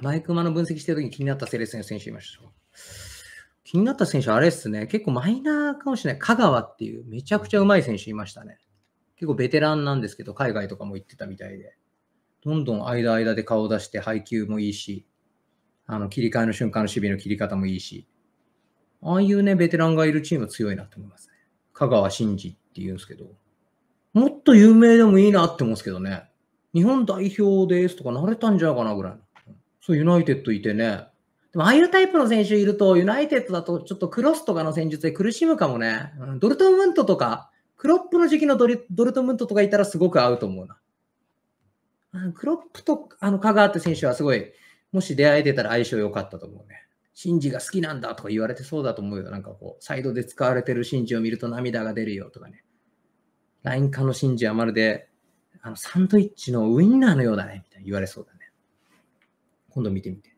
マイクマの分析してる時に気になったセレスの選手いました。気になった選手、あれっすね、結構マイナーかもしれない。香川っていうめちゃくちゃうまい選手いましたね。結構ベテランなんですけど、海外とかも行ってたみたいで。どんどん間間で顔を出して、配球もいいし、あの切り替えの瞬間の守備の切り方もいいし、ああいうね、ベテランがいるチーム強いなと思いますね。香川真司っていうんですけど、もっと有名でもいいなって思うんですけどね。日本代表ですとか慣れたんじゃないかなぐらいの。そう、ユナイテッドいてね。でも、ああいうタイプの選手いると、ユナイテッドだと、ちょっとクロスとかの戦術で苦しむかもね。うん、ドルトムントとか、クロップの時期のドルトムントとかいたらすごく合うと思うな。うん、クロップとあの香川って選手はすごい、もし出会えてたら相性良かったと思うね。シンジが好きなんだとか言われてそうだと思うよ。なんかこう、サイドで使われてるシンジを見ると涙が出るよとかね。ライン化のシンジはまるで、あの、サンドイッチのウインナーのようだね、みたいに言われそうだ今度見てみて。